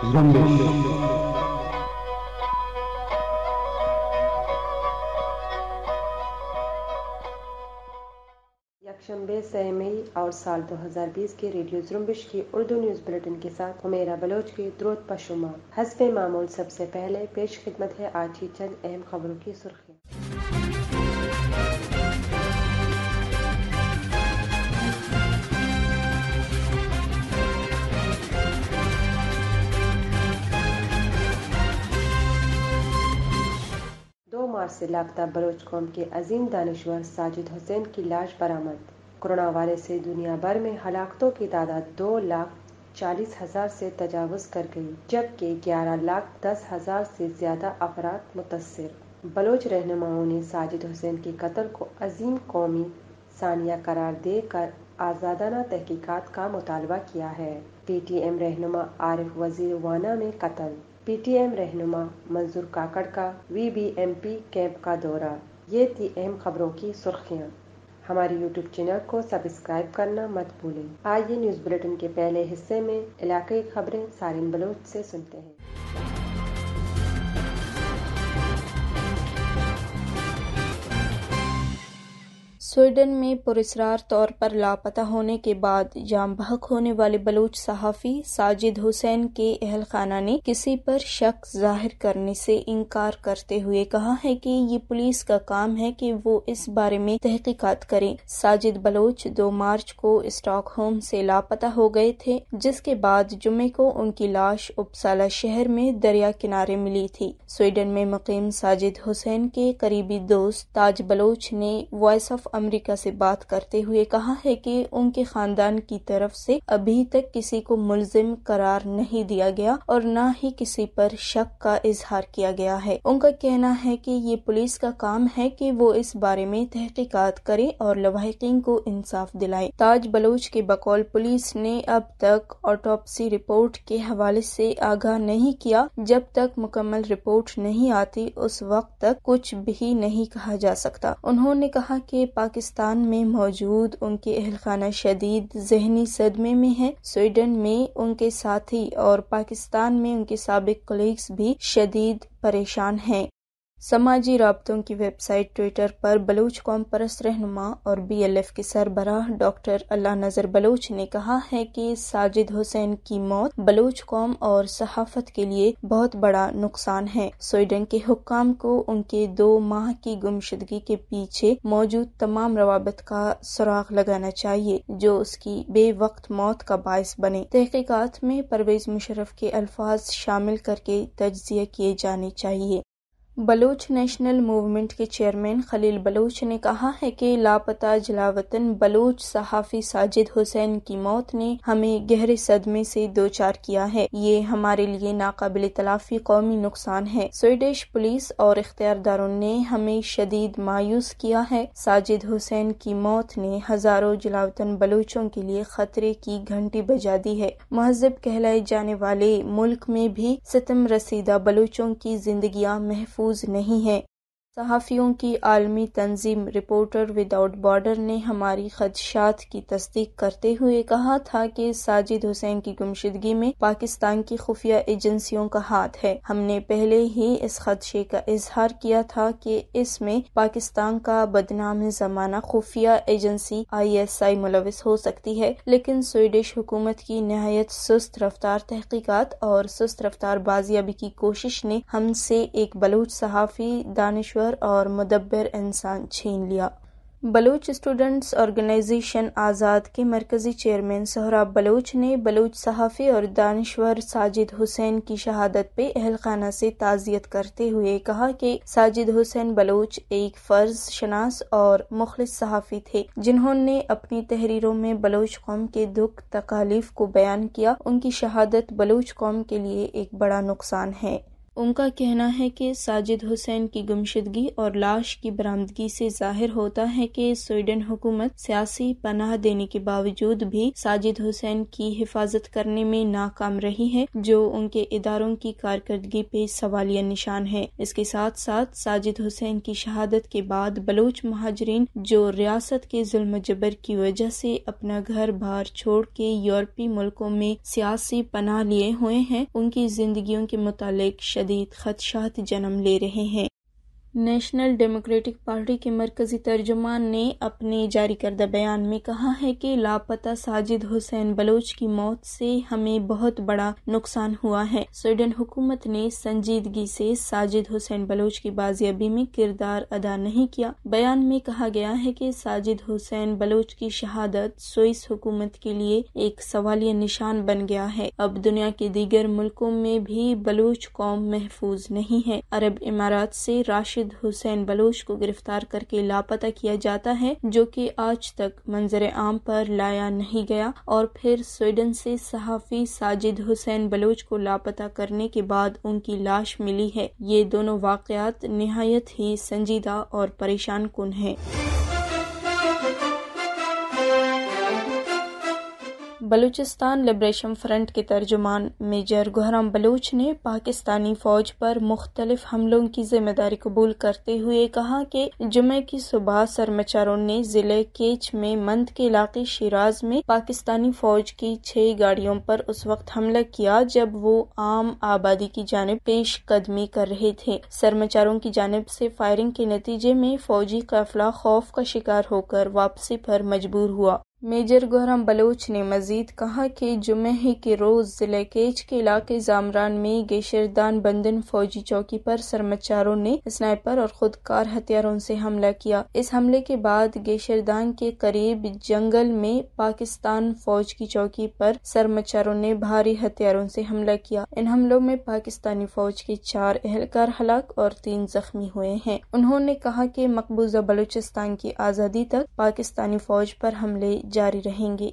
सह मई और साल 2020 के रेडियो जुम्बिश की उर्दू न्यूज बुलेटिन के साथ हुमेरा बलोच के द्रोत पशुमा हसबे मामूल सबसे पहले पेश खिदमत है आज की चंद अहम खबरों की सुर्खी से लापता बलोच कौम के अजीम दानश्वर साजिद हुसैन की लाश बरामद कोरोना वायरस से दुनिया भर में हलाकतों की तादाद दो लाख चालीस हजार से तजावज कर गई जबकि ग्यारह लाख दस हजार से ज्यादा अफराद मुतासर बलोच रहनुमाओं ने साजिद हुसैन के कत्ल को अजीम कौमी सानिया करार देकर आज़ादाना तहकीकात का मुतालबा किया है पी टी एम रहनुमा आरिफ वजीर वाना में कत्ल पीटीएम रहनुमा मंजूर काकड़ का वीबीएमपी कैंप का दौरा ये थी अहम खबरों की सुर्खियाँ हमारे यूट्यूब चैनल को सब्सक्राइब करना मत भूलें आइए न्यूज बुलेटिन के पहले हिस्से में इलाके की खबरें सारिन बलोच से सुनते हैं स्वीडन में पुरस्कार तौर पर लापता होने के बाद जाम बहक होने वाले बलूच सहाफ़ी साजिद हुसैन के अहल खाना ने किसी पर शक जाहिर करने से इनकार करते हुए कहा है कि ये पुलिस का काम है कि वो इस बारे में तहकीकात करें साजिद बलोच दो मार्च को स्टॉक होम से लापता हो गए थे जिसके बाद जुमे को उनकी लाश उपसाला शहर में दरिया किनारे मिली थी स्वीडन में मुकीम साजिद हुसैन के करीबी दोस्त ताज बलोच ने वॉइस ऑफ अमेरिका से बात करते हुए कहा है कि उनके खानदान की तरफ से अभी तक किसी को मुलजिम करार नहीं दिया गया और न ही किसी पर शक का इजहार किया गया है उनका कहना है कि ये पुलिस का काम है कि वो इस बारे में तहकीकात करे और लवाहकिन को इंसाफ दिलाए ताज बलोच के बकौल पुलिस ने अब तक ऑटोपसी रिपोर्ट के हवाले से आगाह नहीं किया जब तक मुकम्मल रिपोर्ट नहीं आती उस वक्त तक कुछ भी नहीं कहा जा सकता उन्होंने कहा कि पाकिस्तान पाकिस्तान में मौजूद उनके अहलखाना शदीद जहनी सदमे में है स्वीडन में उनके साथी और पाकिस्तान में उनके सबक कलीग्स भी शदीद परेशान हैं समाजी रबतों की वेबसाइट ट्विटर पर बलूच कौम परस्त रहनुमा और बी एल एफ के सरबराह डॉक्टर अल्लाह नजर बलूच ने कहा है कि साजिद हुसैन की मौत बलूच कौम और सहाफत के लिए बहुत बड़ा नुकसान है स्वीडन के हुक्काम को उनके दो माह की गुमशदगी के पीछे मौजूद तमाम रवाबत का सुराग लगाना चाहिए जो उसकी बे वक्त मौत का बायस बने तहकीकत में परवेज मुशरफ के अल्फाज शामिल करके तजिया किए जाने चाहिए बलूच नेशनल मूवमेंट के चेयरमैन खलील बलूच ने कहा है कि लापता जलावतन बलूच सहाफ़ी साजिद हुसैन की मौत ने हमें गहरे सदमे से दो चार किया है ये हमारे लिए नाकबिल तलाफी कौमी नुकसान है स्वीडिश पुलिस और इख्तियारदारों ने हमें शदीद मायूस किया है साजिद हुसैन की मौत ने हजारों जलावतन बलूचों के लिए खतरे की घंटी बजा दी है महजब कहलाए जाने वाले मुल्क में भी सितम रसीदा बलूचों की जिंदगी महफूज यूज़ नहीं है सहाफ़ियों की आलमी तंजीम रिपोर्टर विदाउट बॉर्डर ने हमारी खदशात की तस्दीक करते हुए कहा था कि साजिद हुसैन की गुमशदगी में पाकिस्तान की खुफिया एजेंसियों का हाथ है हमने पहले ही इस खदशे का इजहार किया था कि इसमें पाकिस्तान का बदनाम जमाना खुफिया एजेंसी आई एस आई मुलविस हो सकती है लेकिन स्वीडिश हुकूमत की नहायत सुस्त रफ्तार तहकीकत और सुस्त रफ्तार बाजियाबी की कोशिश ने हमसे एक बलूच सहाफ़ी दानश्वर मुदब्बर और मदबर इंसान छीन लिया बलूच स्टूडेंट्स ऑर्गेनाइजेशन आज़ाद के मरकज़ी चेयरमैन सोहराब बलूच ने बलूच सहाफ़ी और दानश्वर साजिद हुसैन की शहादत पे अहलखाना से ताज़ियत करते हुए कहा कि साजिद हुसैन बलूच एक फ़र्ज शनास और मुखलिस सहाफ़ी थे जिन्होंने अपनी तहरीरों में बलूच कौम के दुख तकालीफ को बयान किया उनकी शहादत बलूच कौम के लिए एक बड़ा नुकसान है उनका कहना है कि साजिद हुसैन की गुमशदगी और लाश की बरामदगी से जाहिर होता है कि स्वीडन हुकूमत सियासी पनाह देने के बावजूद भी साजिद हुसैन की हिफाजत करने में नाकाम रही है जो उनके इदारों की कारकर्दगी पे सवालिया निशान है इसके साथ साथ साजिद हुसैन की शहादत के बाद बलोच महाजरीन जो रियासत के जुल्म जबर की वजह से अपना घर बार छोड़ के यूरोपीय मुल्कों में सियासी पनाह लिए हुए हैं उनकी जिंदगी के मुतालिक शदीद खदशात जन्म ले रहे हैं नेशनल डेमोक्रेटिक पार्टी के मरकजी तर्जमान ने अपने जारी करदा बयान में कहा है कि लापता साजिद हुसैन बलोच की मौत से हमें बहुत बड़ा नुकसान हुआ है स्वीडन हुकूमत ने संजीदगी से साजिद हुसैन बलोच की बाजियाबी में किरदार अदा नहीं किया बयान में कहा गया है कि साजिद हुसैन बलोच की शहादत स्विस हुकूमत के लिए एक सवालिया निशान बन गया है अब दुनिया के दीगर मुल्कों में भी बलोच कौम महफूज नहीं है अरब इमारात से राशि मुर्शिद हुसैन बलोच को गिरफ्तार करके लापता किया जाता है जो कि आज तक मंजर आम पर लाया नहीं गया और फिर स्वीडन से सहाफ़ी साजिद हुसैन बलोच को लापता करने के बाद उनकी लाश मिली है ये दोनों वाकयात नहायत ही संजीदा और परेशान कुन है बलूचिस्तान लिब्रेशन फ्रंट के तर्जुमान मेजर गुहराम बलूच ने पाकिस्तानी फौज पर मुख्तलिफ हमलों की जिम्मेदारी कबूल करते हुए कहा कि जुमे की सुबह सरमचारों ने जिले केच में मंद के इलाके शिराज में पाकिस्तानी फौज की छह गाड़ियों पर उस वक्त हमला किया जब वो आम आबादी की जानब पेश कदमी कर रहे थे सरमचारों की जानब से फायरिंग के नतीजे में फौजी काफिला खौफ का शिकार होकर वापसी पर मजबूर हुआ मेजर गोहराम बलोच ने मजीद कहा कि जुमे के रोज़ जिले केच के इलाके जामरान में गेशरदान बंदन फौजी चौकी पर सरमचारों ने स्नाइपर और खुदकार हथियारों से हमला किया इस हमले के बाद गेशरदान के करीब जंगल में पाकिस्तान फौज की चौकी पर सरमचारों ने भारी हथियारों से हमला किया इन हमलों में पाकिस्तानी फौज के चार एहलकार हलाक और तीन जख्मी हुए हैं उन्होंने कहा कि मकबूजा बलूचिस्तान की आज़ादी तक पाकिस्तानी फौज पर हमले जारी रहेंगे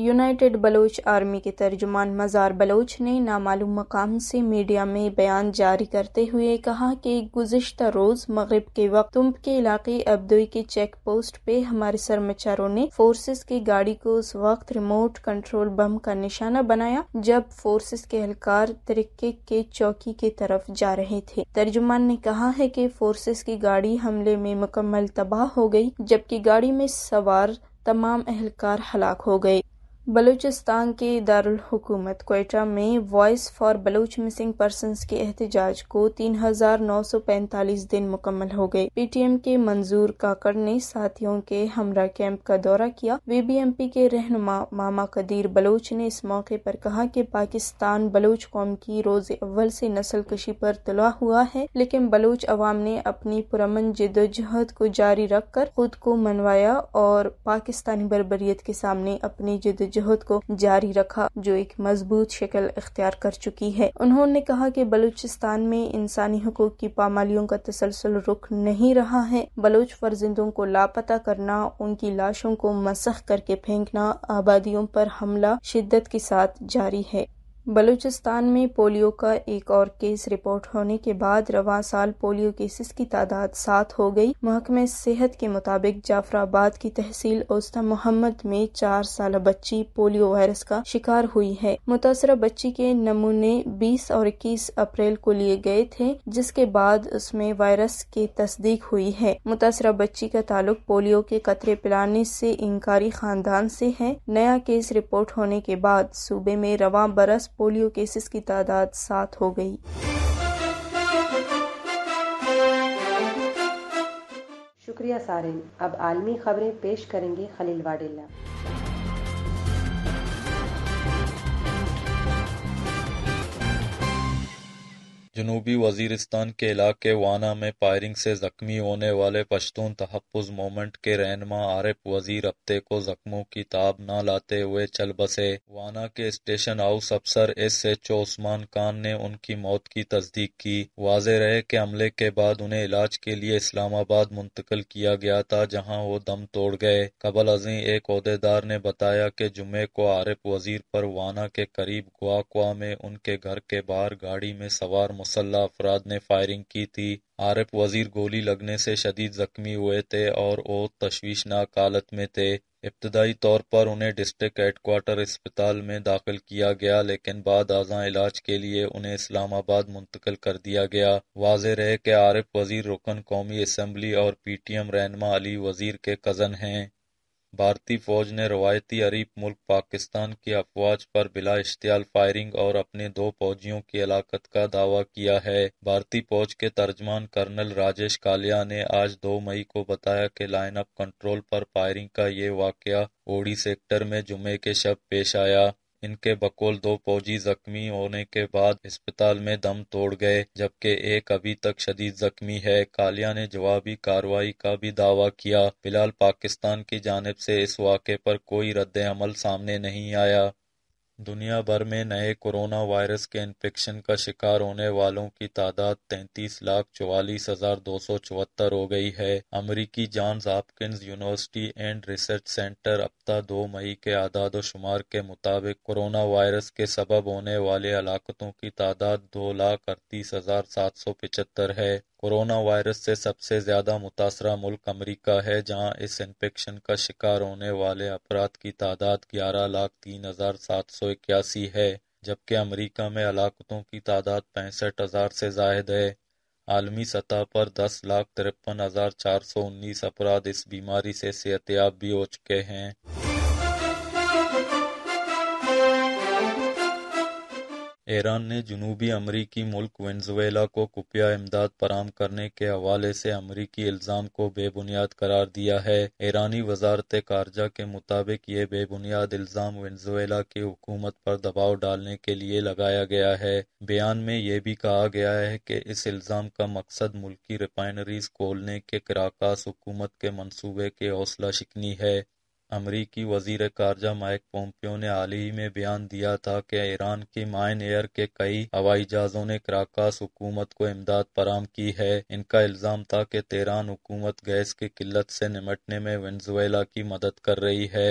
यूनाइटेड बलोच आर्मी के तर्जुमान मज़ार बलोच ने नामालूम मकाम से मीडिया में बयान जारी करते हुए कहा कि गुजशत रोज़ मगरब के वक्त तुम्ब के इलाके अब्दुई के चेक पोस्ट पे हमारे सरमाचारों ने फोर्सेस की गाड़ी को उस वक्त रिमोट कंट्रोल बम का निशाना बनाया जब फोर्सेस के एहलकार तरीके के चौकी की तरफ जा रहे थे तर्जुमान ने कहा है की फोर्सेस की गाड़ी हमले में मुकम्मल तबाह हो गयी जबकि गाड़ी में सवार तमाम अहलकार हलाक हो गए बलूचिस्तान के दारकूमत कोयटा में voice for Baloch missing person के एहतजाज को तीन हजार नौ सौ पैंतालीस दिन मुकम्मल हो गए पीटीएम के मंजूर काकड़ ने साथियों के हमरा कैंप का दौरा किया पी के रहनुमा मामा कदीर बलूच ने इस मौके पर कहा कि पाकिस्तान बलूच कौम की रोज अव्वल से नस्ल कशी पर तुला हुआ है लेकिन बलूच अवाम ने अपनी पुरमन जिदोजहद को जारी रख कर खुद को मनवाया और पाकिस्तानी बरबरीत के सामने अपनी जिदोज जहद को जारी रखा जो एक मजबूत शक्ल इख्तियार कर चुकी है उन्होंने कहा की बलूचिस्तान में इंसानी हकूक की पामालियों का तसलसल रुख नहीं रहा है बलूच फर्जिंदों को लापता करना उनकी लाशों को मसख करके फेंकना आबादियों पर हमला शिद्दत के साथ जारी है बलूचिस्तान में पोलियो का एक और केस रिपोर्ट होने के बाद रवा साल पोलियो केसेस की तादाद सात हो गई महकमे सेहत के मुताबिक जाफराबाद की तहसील ओस्ता मोहम्मद में चार साल बच्ची पोलियो वायरस का शिकार हुई है मुतासर बच्ची के नमूने 20 और 21 अप्रैल को लिए गए थे जिसके बाद उसमें वायरस की तस्दीक हुई है मुतासर बच्ची का ताल्लुक पोलियो के कतरे पिलाने से इंकारी खानदान से है नया केस रिपोर्ट होने के बाद सूबे में रवा बरस पोलियो केसेस की तादाद सात हो गई शुक्रिया सारे अब आलमी खबरें पेश करेंगे खलील वाडेला जनूबी वजीरस्तान के इलाके वाना में फायरिंग से जख्मी होने वाले पश्तून तहफ़ मोमेंट के रहनुमा आरिफ वजीर हफ्ते को जख्मों की ताब न लाते हुए चल बसे वाना के स्टेशन हाउस अफसर S H O Usman Khan ने उनकी मौत की तस्दीक की वाज रहे के हमले के बाद उन्हें इलाज के लिए इस्लामाबाद मुंतकिल किया गया था जहाँ वो दम तोड़ गए कबल अजी एक अहदेदार ने बताया कि जुमे को आरिफ वजीर पर वाना के करीब गुआकुआ में उनके घर के बाहर गाड़ी में सवार मुसल्ह अफराद ने फायरिंग की थी आरिफ वजीर गोली लगने से शदीद जख्मी हुए थे और वो तश्वीशनाक हालत में थे इब्तदाई तौर पर उन्हें डिस्ट्रिक्ट हेडकोार्टर अस्पताल में दाखिल किया गया लेकिन बाद आजा इलाज के लिए उन्हें इस्लामाबाद मुंतकिल कर दिया गया वाज रहे कि आरिफ वजीर रुकन कौमी असम्बली और पी टी एम रहनमा अली वजीर के कज़न हैं भारतीय फौज ने रवायती अरीब मुल्क पाकिस्तान की अफवाज पर बिला इश्तियाल फायरिंग और अपने दो फौजियों की हलाकत का दावा किया है भारतीय फौज के तर्जमान कर्नल राजेश कालिया ने आज 2 मई को बताया कि लाइन ऑफ कंट्रोल पर फायरिंग का ये वाक़ ओडी सेक्टर में जुमे के शब पेश आया इनके बकोल दो फौजी जख्मी होने के बाद अस्पताल में दम तोड़ गए जबकि एक अभी तक शदीद जख्मी है कालिया ने जवाबी कार्रवाई का भी दावा किया फिलहाल पाकिस्तान की जानब से इस वाक़े पर कोई रद्द अमल सामने नहीं आया दुनिया भर में नए कोरोना वायरस के इन्फेक्शन का शिकार होने वालों की तादाद तैंतीस लाख चौवालीस हजार दो सौ चौहत्तर हो गई है अमरीकी Johns Hopkins University and research centre अपता दो मई के आदाद शुमार के मुताबिक कोरोना वायरस के सबब होने वाले हलाकतों की तादाद दो लाख अड़तीस हजार सात सौ पिचहत्तर है कोरोना वायरस से सबसे ज्यादा मुतासरा मुल्क अमरीका है जहाँ इस इन्फेक्शन का शिकार होने वाले अफराद की तादाद ग्यारह लाख तीन हजार सात सौ इक्यासी है जबकि अमरीका में हलाकतों की तादाद पैंसठ हजार से जायद है आलमी सतह पर दस लाख तिरपन हजार चार सौ उन्नीस अफराद इस बीमारी से सेहतियाब भी हो चुके हैं ईरान ने जुनूबी अमरीकी मुल्क वेंजुएला को खुफिया इमदाद फराम करने के हवाले से अमरीकी इल्ज़ाम को बेबुनियाद करार दिया है ईरानी वजारत खारजा के मुताबिक ये बेबुनियाद इल्ज़ाम वेंजुएला की हुकूमत पर दबाव डालने के लिए लगाया गया है बयान में यह भी कहा गया है कि इस इल्ज़ाम का मकसद मुल्की रिफाइनरीज खोलने के क्राकास हुकूमत के मनसूबे की हौसला शिकनी है अमरीकी वजीर खारजा माइक पोम्पियो ने हाल ही में बयान दिया था कि ईरान के माइन एयर के कई हवाई जहाज़ों ने क्राकास हुकूमत को इमदाद फराम की है इनका इल्ज़ाम था कि तेहरान हुकूमत गैस की किल्लत से निमटने में वेंजुएला की मदद कर रही है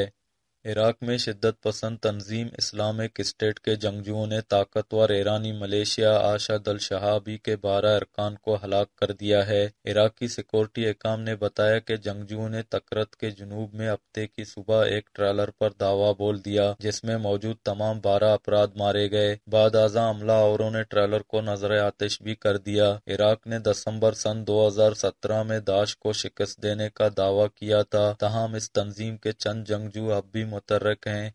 इराक में पसंद तंजीम इस्लामिक स्टेट के जंगजुओं ने ताकतवर ईरानी मलेशिया आसाद अल शहाबी के बारह अरकान को हलाक कर दिया है इराकी सिक्योरिटी एकाम ने बताया कि जंगजुओं ने तकरत के जुनूब में हफ्ते की सुबह एक ट्रैलर पर दावा बोल दिया जिसमें मौजूद तमाम बारह अपराध मारे गए बाद आजा हमला औरों ने ट्रैलर को नजर आतिश भी कर दिया इराक ने दसम्बर सन दो हजार सत्रह में दाश को शिकस्त देने का दावा किया था तहम इस तंजीम के चंद जंगजू अब भी मुतरक हैं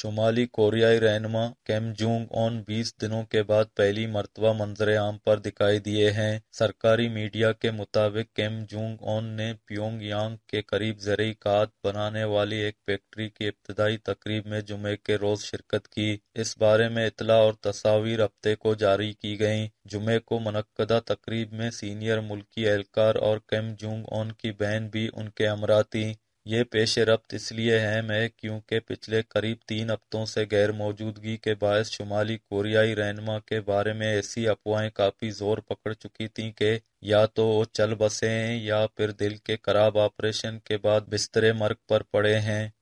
शुमाली कोरियाई रहनुमा किम जूंग ओन बीस दिनों के बाद पहली मरतबा मंजर आम पर दिखाई दिए हैं सरकारी मीडिया के मुताबिक किम जूंग ओन ने प्योंगयांग के करीब जरिए खाद बनाने वाली एक फैक्ट्री की इब्तदाई तकरीब में जुमे के रोज शिरकत की इस बारे में इतला और तस्वीर हफ्ते को जारी की गई जुमे को मनकदा तकरीब में सीनियर मुल्की एहलकार और किम जूंग उन की बहन भी उनके हमरा थी ये रफ्त इसलिए अहम है क्योंकि पिछले करीब तीन हफ्तों से गैरमौजूदगी के बायस शुमाली कोरियाई रहनमा के बारे में ऐसी अफवाहें काफ़ी जोर पकड़ चुकी थीं कि या तो वो चल बसे हैं या फिर दिल के खराब ऑपरेशन के बाद बिस्तरे मर्ग पर पड़े हैं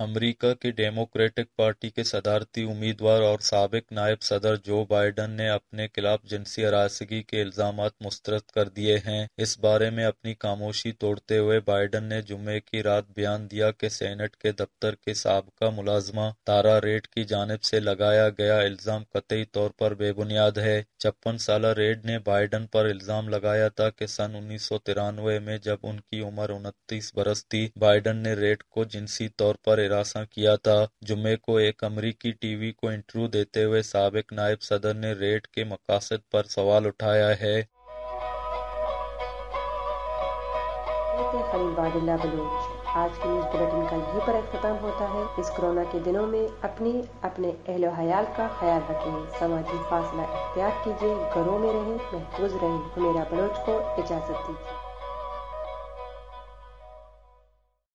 अमेरिका की डेमोक्रेटिक पार्टी के सदारती उम्मीदवार और सबक नायब सदर जो बाइडन ने अपने खिलाफ जिनसी हरासगी के इल्जाम मुस्तरद कर दिए हैं इस बारे में अपनी खामोशी तोड़ते हुए बाइडन ने जुमे की रात बयान दिया कि सेनेट के दफ्तर के सबका मुलाजमा तारा रेड की जानब से लगाया गया इल्जाम कतई तौर पर बेबुनियाद है छप्पन साल रेड ने बाइडन पर इल्जाम लगाया था कि सन उन्नीस सौ तिरानवे में जब उनकी उम्र उनतीस बरस थी बाइडन ने रेड को जिनसी तौर पर हरासा किया था जुमे को एक अमरीकी टीवी को इंटरव्यू देते हुए सबक नायब सदर ने रेड के मकासद पर सवाल उठाया है आज के न्यूज बुलेटिन का यहीं पर अख्तम होता है इस कोरोना के दिनों में अपनी अपने अहलो हयाल का ख्याल रखें समाजी फासला इख्तियार कीजिए घरों में रहें महफूज रहें मेरा बलोच को इजाज़त दीजिए